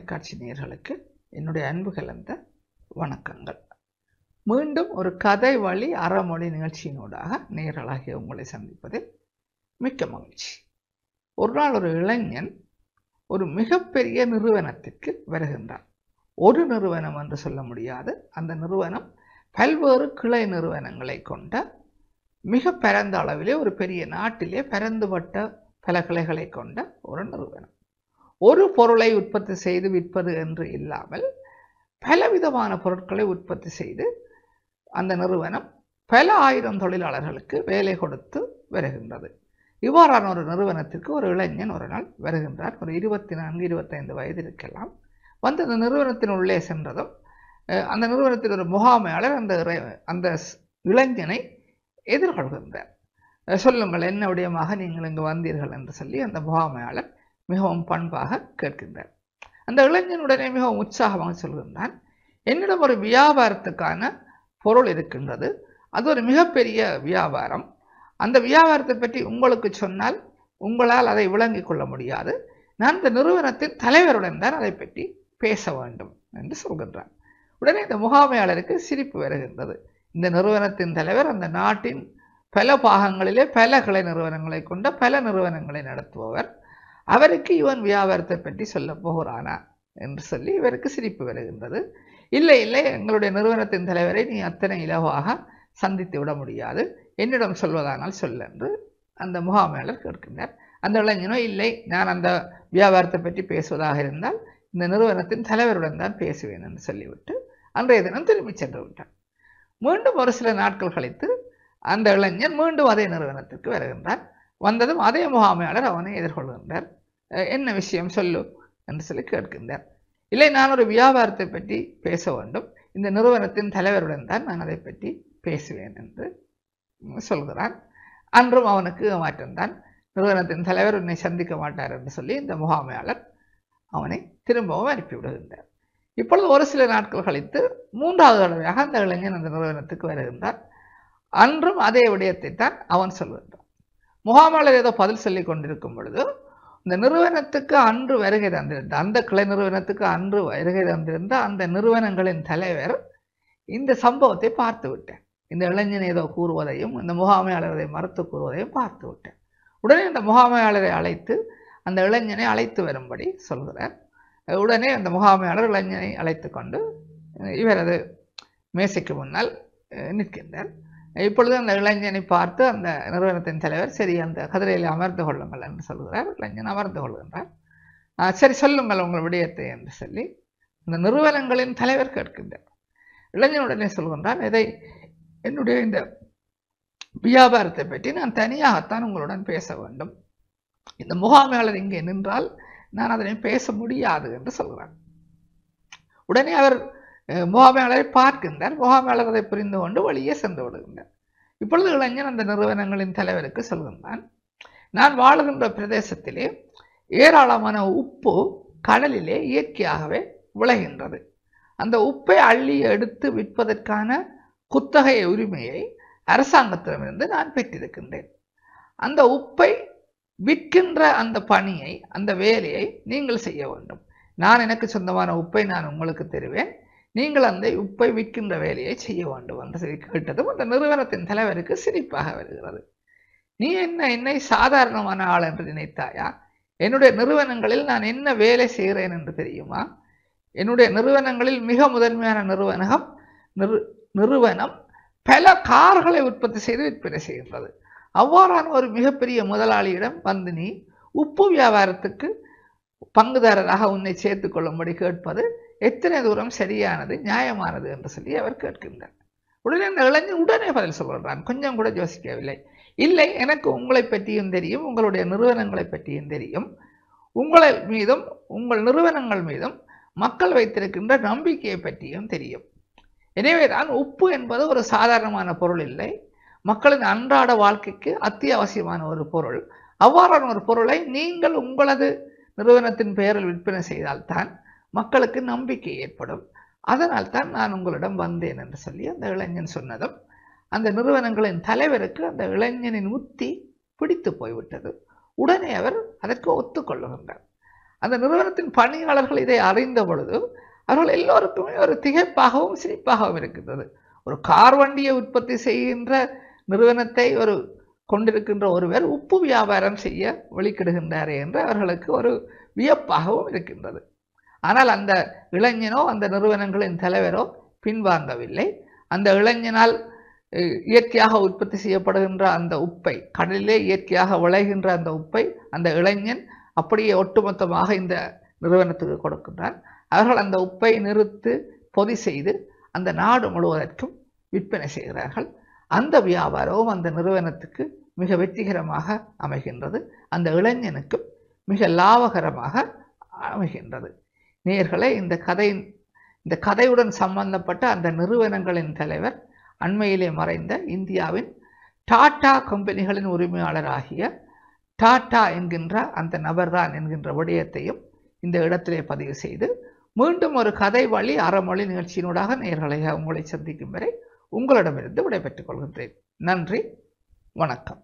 தொலைக்காட்சி நேர்களுக்கு என்னுடைய அன்பு கலந்த வணக்கங்கள் மீண்டும் ஒரு கதை வழி அறமொழி நிகழ்ச்சியினூடாக நேரலாகிய உங்களை சந்திப்பதில் மிக்க மகிழ்ச்சி ஒரு நாள் ஒரு இளைஞன் ஒரு மிகப்பெரிய நிறுவனத்திற்கு வருகின்றார் ஒரு நிறுவனம் என்று சொல்ல முடியாது அந்த நிறுவனம் பல்வேறு கிளை நிறுவனங்களை கொண்ட மிக பரந்த அளவிலே ஒரு பெரிய நாட்டிலே பரந்துபட்ட பல கிளைகளை கொண்ட ஒரு நிறுவனம் ஒரு பொருளை உற்பத்தி செய்து விற்பது என்று இல்லாமல் பலவிதமான பொருட்களை உற்பத்தி செய்து அந்த நிறுவனம் பல ஆயிரம் தொழிலாளர்களுக்கு வேலை கொடுத்து வருகின்றது இவ்வாறான ஒரு நிறுவனத்திற்கு ஒரு இளைஞன் ஒரு நாள் வருகின்றார் ஒரு இருபத்தி நான்கு இருபத்தைந்து வயது இருக்கலாம் வந்து அந்த நிறுவனத்தின் உள்ளே சென்றதும் அந்த நிறுவனத்தில் ஒரு முகாமையாளர் அந்த அந்த இளைஞனை எதிர்கொள்கின்றார் சொல்லுங்கள் என்ன மகன் நீங்கள் இங்கு வந்தீர்கள் என்று சொல்லி அந்த முகாமையாளர் மிகவும் பண்பாக கேட்கின்றார் அந்த இளைஞன் உடனே மிகவும் உற்சாகமாக சொல்கின்றான் என்னிடம் ஒரு வியாபாரத்துக்கான பொருள் இருக்கின்றது அது ஒரு மிகப்பெரிய வியாபாரம் அந்த வியாபாரத்தை பற்றி உங்களுக்கு சொன்னால் உங்களால் அதை விளங்கிக் கொள்ள முடியாது நான் இந்த நிறுவனத்தின் தலைவருடன் தான் அதை பற்றி பேச வேண்டும் என்று சொல்கின்றான் உடனே இந்த முகாமையாளருக்கு சிரிப்பு வருகின்றது இந்த நிறுவனத்தின் தலைவர் அந்த நாட்டின் பல பாகங்களிலே பல கலை நிறுவனங்களை கொண்ட பல நிறுவனங்களை நடத்துபவர் அவருக்கு இவன் வியாபாரத்தை பற்றி சொல்ல போகிறானா என்று சொல்லி இவருக்கு சிரிப்பு வருகின்றது இல்லை இல்லை எங்களுடைய நிறுவனத்தின் தலைவரை நீ அத்தனை இலவாக சந்தித்து விட முடியாது என்னிடம் சொல்வதானால் சொல்ல என்று அந்த முகாமையாளர் கேட்கின்றார் அந்த இளைஞனோ இல்லை நான் அந்த வியாபாரத்தை பற்றி பேசுவதாக இருந்தால் இந்த நிறுவனத்தின் தலைவருடன் தான் பேசுவேன் என்று சொல்லிவிட்டு அன்றைய தினம் திரும்பி சென்று விட்டான் மீண்டும் ஒரு சில நாட்கள் கழித்து அந்த இளைஞன் மீண்டும் அதே நிறுவனத்திற்கு வருகின்றான் வந்ததும் அதே முகாமையாளர் அவனை எதிர்கொள்கின்றார் என்ன விஷயம் சொல்லு என்று சொல்லி கேட்கின்றார் இல்லை நான் ஒரு வியாபாரத்தை பற்றி பேச வேண்டும் இந்த நிறுவனத்தின் தலைவருடன் தான் நான் அதை பற்றி பேசுவேன் என்று சொல்கிறான் அன்றும் அவனுக்கு மாற்றம்தான் நிறுவனத்தின் தலைவர் உன்னை சந்திக்க மாட்டார் என்று சொல்லி இந்த முகாமையாளர் அவனை திரும்பவும் அனுப்பிவிடுகின்றார் இப்பொழுது ஒரு சில நாட்கள் கழித்து மூன்றாவது தடவையாக அந்த இளைஞன் அந்த நிறுவனத்துக்கு வருகின்றார் அன்றும் அதே விடயத்தை தான் அவன் சொல்கின்றான் முகாமலர் ஏதோ பதில் சொல்லி கொண்டிருக்கும் பொழுது இந்த நிறுவனத்துக்கு அன்று வருகை தந்திருந்த அந்த கிளை நிறுவனத்துக்கு அன்று வருகை தந்திருந்த அந்த நிறுவனங்களின் தலைவர் இந்த சம்பவத்தை பார்த்து விட்டேன் இந்த இளைஞன் ஏதோ கூறுவதையும் இந்த முகாமையாளரை மறுத்து கூறுவதையும் பார்த்து விட்டேன் உடனே இந்த முகாமையாளரை அழைத்து அந்த இளைஞனை அழைத்து வரும்படி சொல்கிறார் உடனே அந்த முகாமையாளர் இளைஞனை அழைத்து கொண்டு இவரது மேசைக்கு முன்னால் நிற்கின்றார் இப்பொழுது அந்த இளைஞனை பார்த்து அந்த நிறுவனத்தின் தலைவர் சரி அந்த கதிரையில் அமர்ந்து கொள்ளுங்கள் என்று சொல்கிறார் இளைஞன் அமர்ந்து கொள்கின்றார் சரி சொல்லுங்கள் உங்கள் விடயத்தை என்று சொல்லி அந்த நிறுவனங்களின் தலைவர் கேட்கின்றார் இளைஞனுடனே சொல்கின்றான் இதை என்னுடைய இந்த வியாபாரத்தை பற்றி நான் தனியாகத்தான் உங்களுடன் பேச வேண்டும் இந்த முகாமையாளர் இங்கே நின்றால் நான் அதனை பேச முடியாது என்று சொல்கிறான் உடனே அவர் முகாமையாளரை பார்க்கின்றார் முகாமையாளர் அதை புரிந்து கொண்டு வழியே சென்று விடுகின்றார் இப்பொழுது இளைஞன் அந்த நிறுவனங்களின் தலைவருக்கு சொல்கின்றான் நான் வாழுகின்ற பிரதேசத்திலே ஏராளமான உப்பு கடலிலே இயற்கையாகவே விளைகின்றது அந்த உப்பை அள்ளி எடுத்து விற்பதற்கான குத்தகை உரிமையை அரசாங்கத்திடமிருந்து நான் பெற்றிருக்கின்றேன் அந்த உப்பை விற்கின்ற அந்த பணியை அந்த வேலையை நீங்கள் செய்ய வேண்டும் நான் எனக்கு சொந்தமான உப்பை நான் உங்களுக்கு தருவேன் நீங்கள் அந்த உப்பை விற்கின்ற வேலையை செய்ய வேண்டும் என்று சொல்லி கேட்டதும் அந்த நிறுவனத்தின் தலைவருக்கு சிரிப்பாக வருகிறது நீ என்ன என்னை சாதாரணமான ஆள் என்று நினைத்தாயா என்னுடைய நிறுவனங்களில் நான் என்ன வேலை செய்கிறேன் என்று தெரியுமா என்னுடைய நிறுவனங்களில் மிக முதன்மையான நிறுவனம் நிறு நிறுவனம் பல கார்களை உற்பத்தி செய்து விற்பனை செய்கின்றது அவ்வாறான ஒரு மிகப்பெரிய முதலாளியிடம் வந்து நீ உப்பு வியாபாரத்துக்கு பங்குதாரராக உன்னை சேர்த்துக்கொள்ளும்படி கேட்பது எத்தனை தூரம் சரியானது நியாயமானது என்று சொல்லி அவர் கேட்கின்றார் உடனே அந்த இளைஞன் உடனே பதில் சொல்கிறான் கொஞ்சம் கூட யோசிக்கவில்லை இல்லை எனக்கு உங்களை பற்றியும் தெரியும் உங்களுடைய நிறுவனங்களை பற்றியும் தெரியும் உங்களை மீதும் உங்கள் நிறுவனங்கள் மீதும் மக்கள் வைத்திருக்கின்ற நம்பிக்கையை பற்றியும் தெரியும் எனவே தான் உப்பு என்பது ஒரு சாதாரணமான பொருள் இல்லை மக்களின் அன்றாட வாழ்க்கைக்கு அத்தியாவசியமான ஒரு பொருள் அவ்வாறான ஒரு பொருளை நீங்கள் உங்களது நிறுவனத்தின் பெயரில் விற்பனை செய்தால்தான் மக்களுக்கு நம்பிக்கை ஏற்படும் அதனால் தான் நான் உங்களிடம் வந்தேன் என்று சொல்லி அந்த இளைஞன் சொன்னதும் அந்த நிறுவனங்களின் தலைவருக்கு அந்த இளைஞனின் உத்தி பிடித்து போய்விட்டது உடனே அவர் அதற்கு ஒத்துக்கொள்ளுகின்றார் அந்த நிறுவனத்தின் பணியாளர்கள் இதை அறிந்த பொழுது அவர்கள் எல்லோருக்குமே ஒரு திகைப்பாகவும் சிரிப்பாகவும் இருக்கின்றது ஒரு கார் வண்டியை உற்பத்தி செய்கின்ற நிறுவனத்தை ஒரு கொண்டிருக்கின்ற ஒருவர் உப்பு வியாபாரம் செய்ய வெளிக்கிடுகின்றாரே என்று அவர்களுக்கு ஒரு வியப்பாகவும் இருக்கின்றது ஆனால் அந்த இளைஞனோ அந்த நிறுவனங்களின் தலைவரோ பின்வாங்கவில்லை அந்த இளைஞனால் இயற்கையாக உற்பத்தி செய்யப்படுகின்ற அந்த உப்பை கடலிலே இயற்கையாக விளைகின்ற அந்த உப்பை அந்த இளைஞன் அப்படியே ஒட்டுமொத்தமாக இந்த நிறுவனத்துக்கு கொடுக்கின்றான் அவர்கள் அந்த உப்பை நிறுத்து பொதி செய்து அந்த நாடு முழுவதற்கும் விற்பனை செய்கிறார்கள் அந்த வியாபாரமும் அந்த நிறுவனத்துக்கு மிக வெற்றிகரமாக அமைகின்றது அந்த இளைஞனுக்கும் மிக லாபகரமாக அமைகின்றது நேர்களை இந்த கதை இந்த கதையுடன் சம்பந்தப்பட்ட அந்த நிறுவனங்களின் தலைவர் அண்மையிலே மறைந்த இந்தியாவின் டாடா கம்பெனிகளின் உரிமையாளராகிய டாடா என்கின்ற அந்த நபர்தான் என்கின்ற விடயத்தையும் இந்த இடத்திலே பதிவு செய்து மீண்டும் ஒரு கதை வழி அறமொழி நிகழ்ச்சியினூடாக நேர்களை உங்களை சந்திக்கும் வரை உங்களிடமிருந்து விடைபெற்றுக் கொள்கின்றேன் நன்றி வணக்கம்